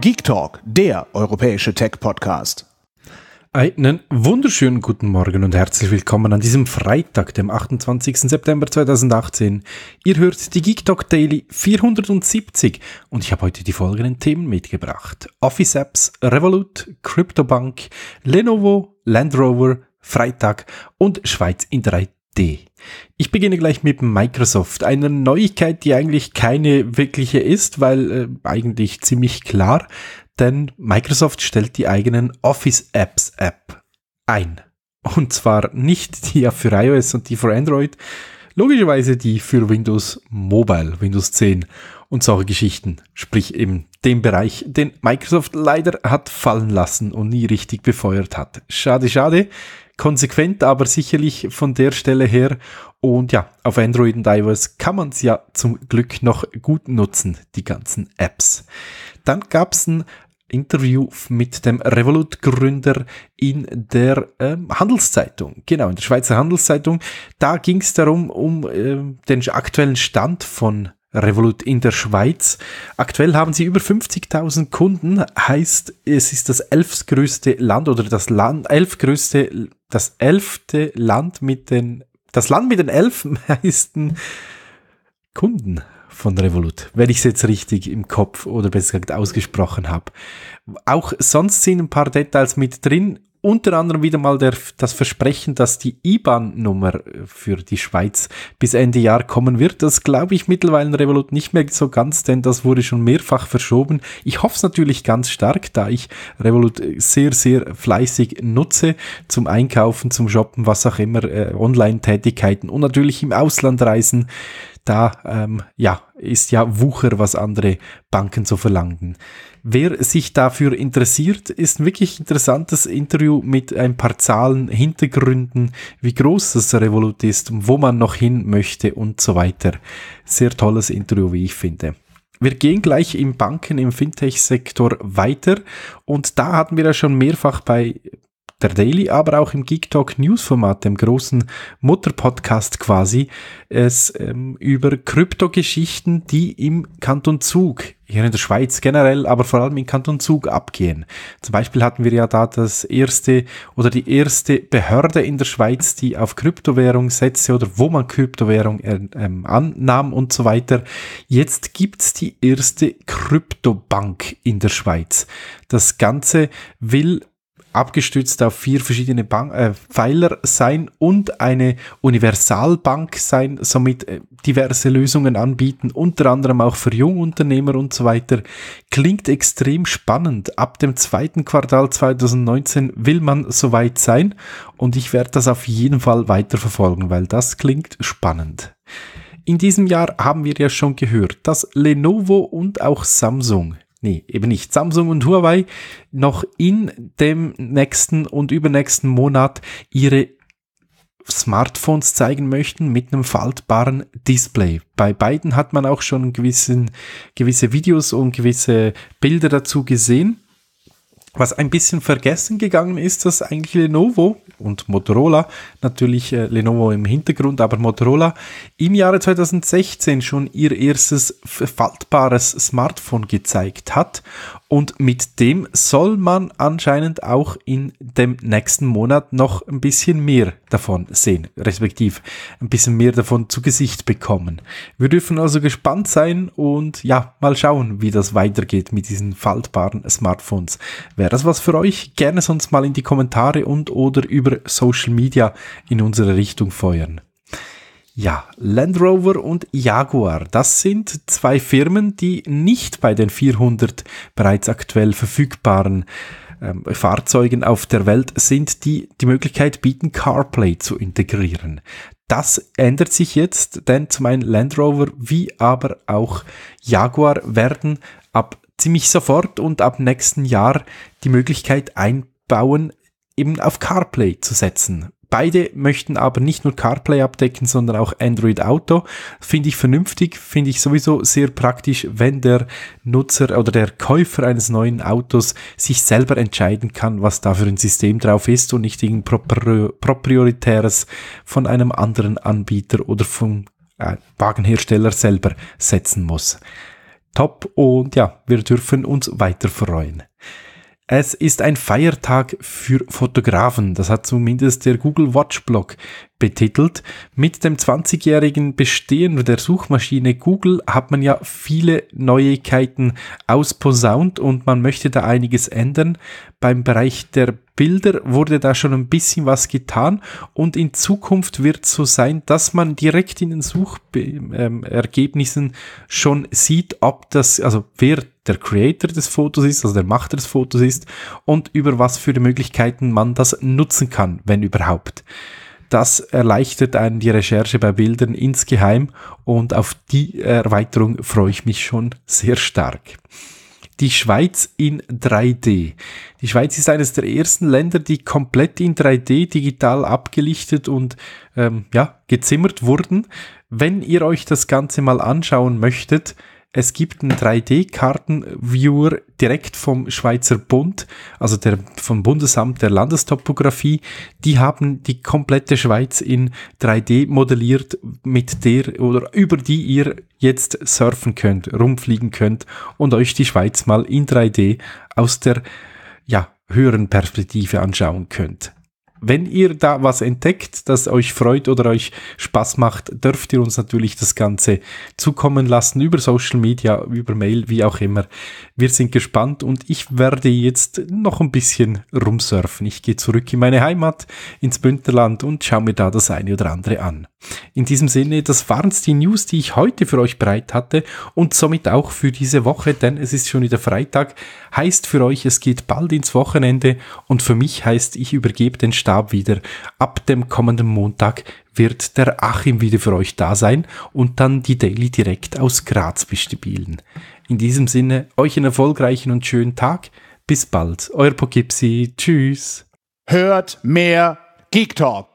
Geek Talk, der europäische Tech-Podcast. Einen wunderschönen guten Morgen und herzlich willkommen an diesem Freitag, dem 28. September 2018. Ihr hört die Geek Talk Daily 470 und ich habe heute die folgenden Themen mitgebracht. Office Apps, Revolut, Cryptobank, Lenovo, Land Rover, Freitag und Schweiz in drei D. Ich beginne gleich mit Microsoft. Eine Neuigkeit, die eigentlich keine wirkliche ist, weil äh, eigentlich ziemlich klar, denn Microsoft stellt die eigenen Office Apps App ein. Und zwar nicht die für iOS und die für Android, Logischerweise die für Windows Mobile, Windows 10 und solche Geschichten, sprich eben den Bereich, den Microsoft leider hat fallen lassen und nie richtig befeuert hat. Schade, schade. Konsequent, aber sicherlich von der Stelle her. Und ja, auf Android und iOS kann man es ja zum Glück noch gut nutzen, die ganzen Apps. Dann gab es ein Interview mit dem Revolut-Gründer in der äh, Handelszeitung, genau, in der Schweizer Handelszeitung. Da ging es darum, um äh, den aktuellen Stand von Revolut in der Schweiz. Aktuell haben sie über 50.000 Kunden, heißt, es ist das elftgrößte Land oder das Land, elfgrößte, das elfte Land mit den, das Land mit den elf meisten Kunden, von Revolut, wenn ich es jetzt richtig im Kopf oder besser gesagt ausgesprochen habe. Auch sonst sind ein paar Details mit drin, unter anderem wieder mal der, das Versprechen, dass die IBAN-Nummer äh, für die Schweiz bis Ende Jahr kommen wird. Das glaube ich mittlerweile in Revolut nicht mehr so ganz, denn das wurde schon mehrfach verschoben. Ich hoffe es natürlich ganz stark, da ich Revolut äh, sehr, sehr fleißig nutze zum Einkaufen, zum Shoppen, was auch immer, äh, Online-Tätigkeiten und natürlich im Ausland reisen. Da ähm, ja, ist ja Wucher, was andere Banken so verlangen. Wer sich dafür interessiert, ist ein wirklich interessantes Interview mit ein paar Zahlen, Hintergründen, wie groß das Revolut ist, wo man noch hin möchte und so weiter. Sehr tolles Interview, wie ich finde. Wir gehen gleich im Banken, im Fintech-Sektor weiter. Und da hatten wir ja schon mehrfach bei der Daily, aber auch im Geek Talk News Format, dem großen Mutterpodcast quasi, es ähm, über Kryptogeschichten, die im Kanton Zug hier in der Schweiz generell, aber vor allem im Kanton Zug abgehen. Zum Beispiel hatten wir ja da das erste oder die erste Behörde in der Schweiz, die auf Kryptowährung setzte oder wo man Kryptowährung äh, ähm, annahm und so weiter. Jetzt gibt es die erste Kryptobank in der Schweiz. Das Ganze will abgestützt auf vier verschiedene Bank, äh, Pfeiler sein und eine Universalbank sein, somit äh, diverse Lösungen anbieten, unter anderem auch für Jungunternehmer und so weiter. Klingt extrem spannend. Ab dem zweiten Quartal 2019 will man soweit sein und ich werde das auf jeden Fall weiterverfolgen, weil das klingt spannend. In diesem Jahr haben wir ja schon gehört, dass Lenovo und auch Samsung nee, eben nicht, Samsung und Huawei noch in dem nächsten und übernächsten Monat ihre Smartphones zeigen möchten mit einem faltbaren Display. Bei beiden hat man auch schon gewissen, gewisse Videos und gewisse Bilder dazu gesehen. Was ein bisschen vergessen gegangen ist, dass eigentlich Lenovo und Motorola. Natürlich äh, Lenovo im Hintergrund, aber Motorola im Jahre 2016 schon ihr erstes faltbares Smartphone gezeigt hat. Und mit dem soll man anscheinend auch in dem nächsten Monat noch ein bisschen mehr davon sehen, respektive ein bisschen mehr davon zu Gesicht bekommen. Wir dürfen also gespannt sein und ja, mal schauen, wie das weitergeht mit diesen faltbaren Smartphones. Wäre das was für euch? Gerne sonst mal in die Kommentare und oder über Social Media in unsere Richtung feuern. Ja, Land Rover und Jaguar, das sind zwei Firmen, die nicht bei den 400 bereits aktuell verfügbaren ähm, Fahrzeugen auf der Welt sind, die die Möglichkeit bieten, CarPlay zu integrieren. Das ändert sich jetzt, denn zum einen Land Rover wie aber auch Jaguar werden ab ziemlich sofort und ab nächsten Jahr die Möglichkeit einbauen, eben auf CarPlay zu setzen, Beide möchten aber nicht nur CarPlay abdecken, sondern auch Android Auto. Finde ich vernünftig, finde ich sowieso sehr praktisch, wenn der Nutzer oder der Käufer eines neuen Autos sich selber entscheiden kann, was da für ein System drauf ist und nicht irgendein proprietäres von einem anderen Anbieter oder vom äh, Wagenhersteller selber setzen muss. Top und ja, wir dürfen uns weiter freuen. Es ist ein Feiertag für Fotografen, das hat zumindest der Google Watch Blog betitelt. Mit dem 20-jährigen Bestehen der Suchmaschine Google hat man ja viele Neuigkeiten ausposaunt und man möchte da einiges ändern. Beim Bereich der Bilder wurde da schon ein bisschen was getan und in Zukunft wird so sein, dass man direkt in den Suchergebnissen ähm, schon sieht, ob das, also wer der Creator des Fotos ist, also der Machter des Fotos ist und über was für Möglichkeiten man das nutzen kann, wenn überhaupt. Das erleichtert einen die Recherche bei Bildern insgeheim und auf die Erweiterung freue ich mich schon sehr stark. Die Schweiz in 3D. Die Schweiz ist eines der ersten Länder, die komplett in 3D digital abgelichtet und ähm, ja, gezimmert wurden. Wenn ihr euch das Ganze mal anschauen möchtet, es gibt einen 3D-Kartenviewer direkt vom Schweizer Bund, also der, vom Bundesamt der Landestopographie. Die haben die komplette Schweiz in 3D modelliert, mit der oder über die ihr jetzt surfen könnt, rumfliegen könnt und euch die Schweiz mal in 3D aus der ja, höheren Perspektive anschauen könnt wenn ihr da was entdeckt, das euch freut oder euch Spaß macht, dürft ihr uns natürlich das Ganze zukommen lassen über Social Media, über Mail, wie auch immer. Wir sind gespannt und ich werde jetzt noch ein bisschen rumsurfen. Ich gehe zurück in meine Heimat, ins Bündnerland und schaue mir da das eine oder andere an. In diesem Sinne, das waren's die News, die ich heute für euch bereit hatte und somit auch für diese Woche, denn es ist schon wieder Freitag. Heißt für euch, es geht bald ins Wochenende und für mich heißt, ich übergebe den Stab wieder. Ab dem kommenden Montag wird der Achim wieder für euch da sein und dann die Daily direkt aus Graz bespielen. In diesem Sinne, euch einen erfolgreichen und schönen Tag. Bis bald, euer Poughkeepsie. Tschüss. Hört mehr Geek Talk.